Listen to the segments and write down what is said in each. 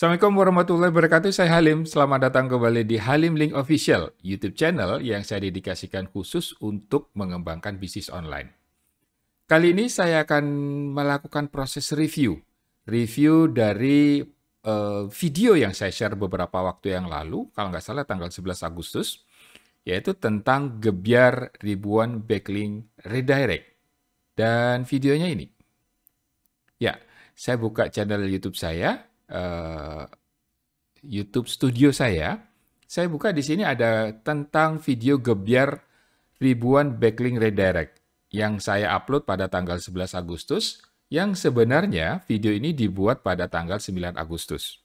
Assalamualaikum warahmatullahi wabarakatuh, saya Halim. Selamat datang kembali di Halim Link Official YouTube channel yang saya dedikasikan khusus untuk mengembangkan bisnis online. Kali ini saya akan melakukan proses review. Review dari uh, video yang saya share beberapa waktu yang lalu, kalau nggak salah tanggal 11 Agustus, yaitu tentang gebiar ribuan backlink redirect. Dan videonya ini. Ya, saya buka channel YouTube saya, uh, YouTube Studio saya. Saya buka di sini ada tentang video gebiar ribuan backlink redirect yang saya upload pada tanggal 11 Agustus yang sebenarnya video ini dibuat pada tanggal 9 Agustus.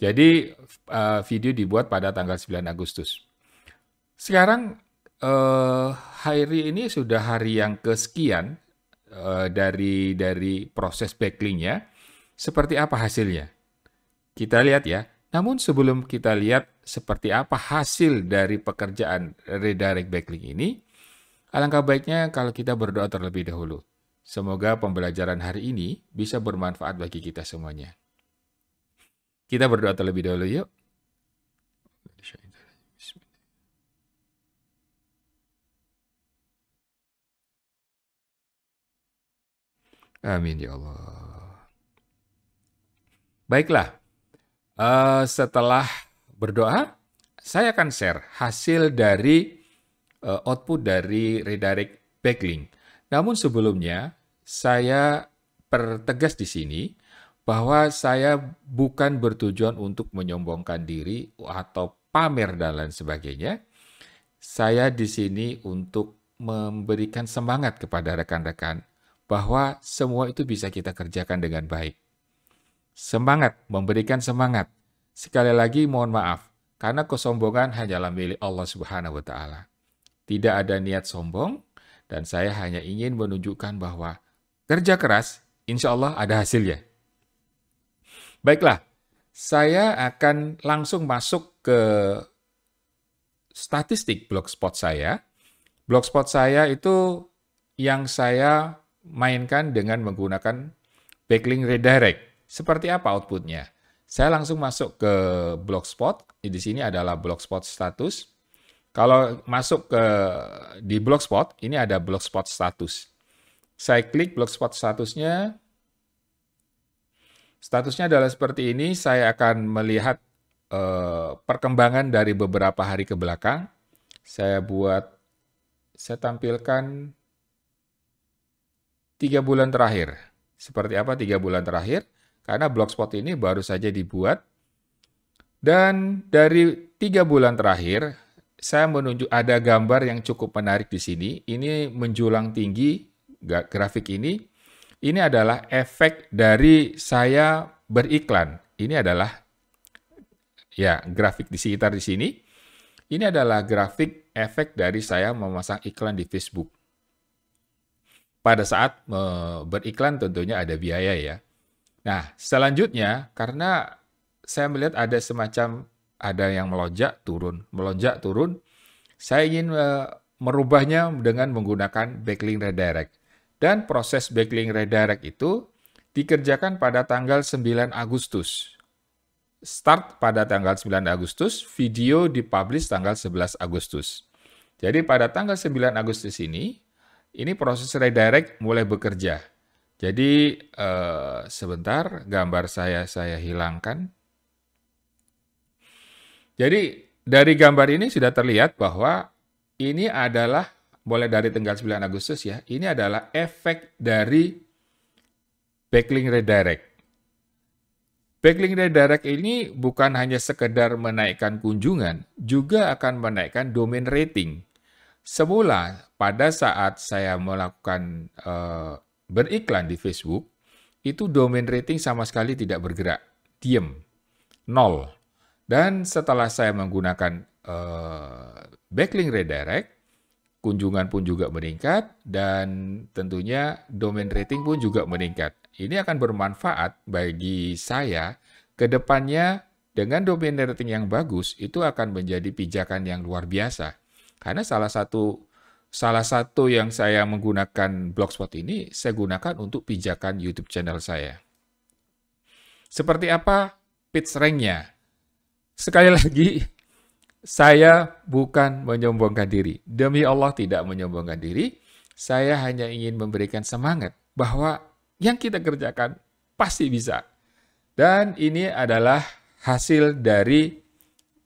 Jadi eh, video dibuat pada tanggal 9 Agustus. Sekarang uh, eh, hari ini sudah hari yang kesekian dari dari proses backlinknya seperti apa hasilnya. Kita lihat ya. Namun sebelum kita lihat seperti apa hasil dari pekerjaan redirect backlink ini, alangkah baiknya kalau kita berdoa terlebih dahulu. Semoga pembelajaran hari ini bisa bermanfaat bagi kita semuanya. Kita berdoa terlebih dahulu yuk. Amin ya Allah. Baiklah, uh, setelah berdoa, saya akan share hasil dari uh, output dari redirect backlink. Namun sebelumnya, saya pertegas di sini bahwa saya bukan bertujuan untuk menyombongkan diri atau pamer dan lain sebagainya. Saya di sini untuk memberikan semangat kepada rekan-rekan bahwa semua itu bisa kita kerjakan dengan baik Semangat, memberikan semangat. Sekali lagi mohon maaf, karena kesombongan hanyalah milik Allah Subhanahu wa taala. Tidak ada niat sombong dan saya hanya ingin menunjukkan bahwa kerja keras insya Allah ada hasilnya. Baiklah, saya akan langsung masuk ke statistik blogspot saya. Blogspot saya itu yang saya mainkan dengan menggunakan backlink redirect. Seperti apa outputnya? Saya langsung masuk ke blogspot. Di sini adalah blogspot status. Kalau masuk ke di blogspot, ini ada blogspot status. Saya klik blogspot statusnya. Statusnya adalah seperti ini. Saya akan melihat eh, perkembangan dari beberapa hari ke belakang. Saya buat, saya tampilkan tiga bulan terakhir. Seperti apa tiga bulan terakhir? Karena Blogspot ini baru saja dibuat. Dan dari tiga bulan terakhir, saya menunjuk ada gambar yang cukup menarik di sini. Ini menjulang tinggi grafik ini. Ini adalah efek dari saya beriklan. Ini adalah ya grafik di sekitar di sini. Ini adalah grafik efek dari saya memasang iklan di Facebook. Pada saat beriklan tentunya ada biaya ya. Nah, selanjutnya karena saya melihat ada semacam ada yang melonjak turun, melonjak turun, saya ingin uh, merubahnya dengan menggunakan backlink redirect. Dan proses backlink redirect itu dikerjakan pada tanggal 9 Agustus. Start pada tanggal 9 Agustus, video dipublish tanggal 11 Agustus. Jadi pada tanggal 9 Agustus ini, ini proses redirect mulai bekerja. Jadi eh, sebentar gambar saya saya hilangkan. Jadi dari gambar ini sudah terlihat bahwa ini adalah boleh dari tanggal 9 Agustus ya. Ini adalah efek dari backlink redirect. Backlink redirect ini bukan hanya sekedar menaikkan kunjungan, juga akan menaikkan domain rating. Semula pada saat saya melakukan uh, beriklan di Facebook, itu domain rating sama sekali tidak bergerak, diem, nol. Dan setelah saya menggunakan uh, backlink redirect, kunjungan pun juga meningkat dan tentunya domain rating pun juga meningkat. Ini akan bermanfaat bagi saya ke depannya dengan domain rating yang bagus itu akan menjadi pijakan yang luar biasa. Karena salah satu salah satu yang saya menggunakan Blogspot ini saya gunakan untuk pijakan YouTube channel saya. Seperti apa pitch rank-nya? Sekali lagi, saya bukan menyombongkan diri. Demi Allah tidak menyombongkan diri. Saya hanya ingin memberikan semangat bahwa yang kita kerjakan pasti bisa. Dan ini adalah hasil dari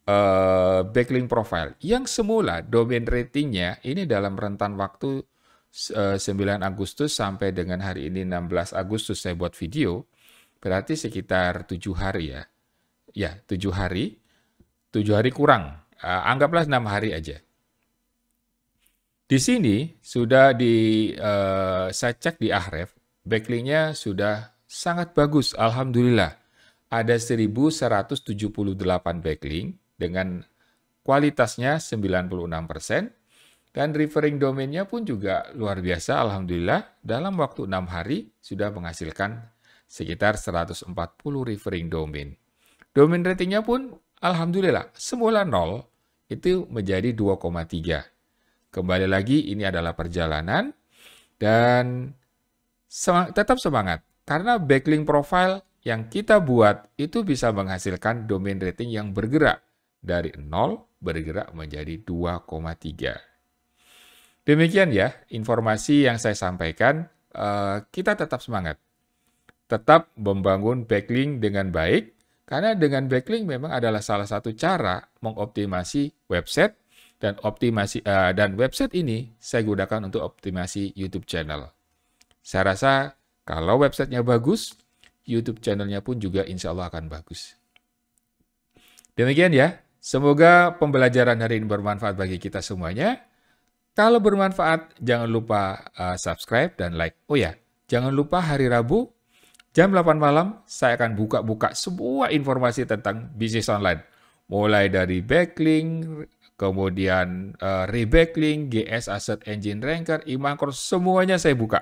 uh, backlink profile yang semula domain ratingnya ini dalam rentan waktu uh, eh, 9 Agustus sampai dengan hari ini 16 Agustus saya buat video berarti sekitar tujuh hari ya ya tujuh hari tujuh hari kurang uh, anggaplah enam hari aja di sini sudah di uh, saya cek di Ahref backlinknya sudah sangat bagus alhamdulillah ada 1178 backlink dengan kualitasnya 96%, dan referring domainnya pun juga luar biasa, Alhamdulillah, dalam waktu enam hari sudah menghasilkan sekitar 140 referring domain. Domain ratingnya pun Alhamdulillah, semula 0, itu menjadi 2,3. Kembali lagi, ini adalah perjalanan, dan semang tetap semangat, karena backlink profile yang kita buat itu bisa menghasilkan domain rating yang bergerak dari 0 bergerak menjadi 2,3. Demikian ya informasi yang saya sampaikan. Eh, kita tetap semangat. Tetap membangun backlink dengan baik. Karena dengan backlink memang adalah salah satu cara mengoptimasi website dan optimasi eh, dan website ini saya gunakan untuk optimasi YouTube channel. Saya rasa kalau websitenya bagus, YouTube channelnya pun juga insya Allah akan bagus. Demikian ya Semoga pembelajaran hari ini bermanfaat bagi kita semuanya. Kalau bermanfaat, jangan lupa eh, subscribe dan like. Oh ya, jangan lupa hari Rabu jam 8 malam saya akan buka-buka semua informasi tentang bisnis online. Mulai dari backlink, kemudian eh, rebacklink, GS Asset Engine Ranker, Imankor semuanya saya buka.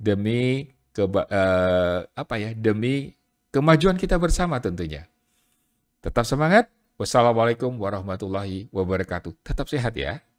Demi ke eh, apa ya? Demi kemajuan kita bersama tentunya. Tetap semangat, Wassalamualaikum warahmatullahi wabarakatuh. Tetap sehat ya.